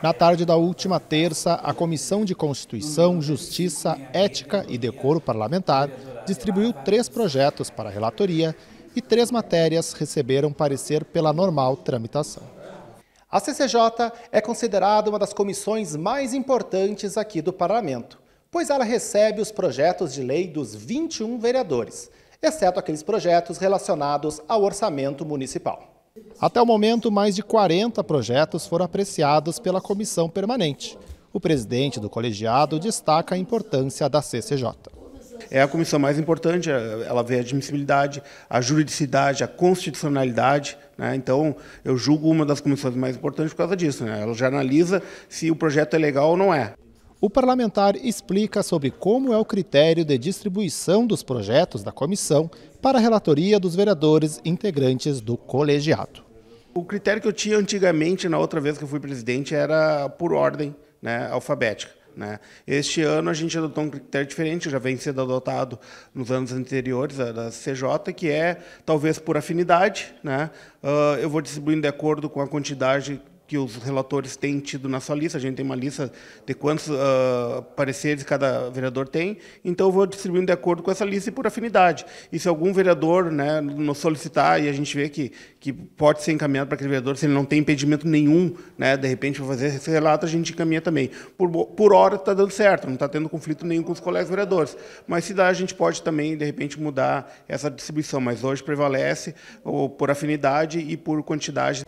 Na tarde da última terça, a Comissão de Constituição, Justiça, Ética e Decoro Parlamentar distribuiu três projetos para a relatoria e três matérias receberam parecer pela normal tramitação. A CCJ é considerada uma das comissões mais importantes aqui do Parlamento, pois ela recebe os projetos de lei dos 21 vereadores, exceto aqueles projetos relacionados ao orçamento municipal. Até o momento, mais de 40 projetos foram apreciados pela comissão permanente. O presidente do colegiado destaca a importância da CCJ. É a comissão mais importante, é, ela vê a admissibilidade, a juridicidade, a constitucionalidade. Né? Então, eu julgo uma das comissões mais importantes por causa disso. Né? Ela já analisa se o projeto é legal ou não é. O parlamentar explica sobre como é o critério de distribuição dos projetos da comissão para a relatoria dos vereadores integrantes do colegiado. O critério que eu tinha antigamente, na outra vez que eu fui presidente, era por ordem né, alfabética. Né? Este ano a gente adotou um critério diferente, já vem sendo adotado nos anos anteriores da CJ, que é talvez por afinidade. Né? Uh, eu vou distribuindo de acordo com a quantidade que os relatores têm tido na sua lista. A gente tem uma lista de quantos uh, pareceres cada vereador tem. Então, eu vou distribuindo de acordo com essa lista e por afinidade. E se algum vereador né, nos solicitar e a gente vê que, que pode ser encaminhado para aquele vereador, se ele não tem impedimento nenhum, né, de repente, para fazer esse relato, a gente encaminha também. Por, por hora, está dando certo, não está tendo conflito nenhum com os colegas vereadores. Mas se dá, a gente pode também, de repente, mudar essa distribuição. Mas hoje prevalece ou por afinidade e por quantidade.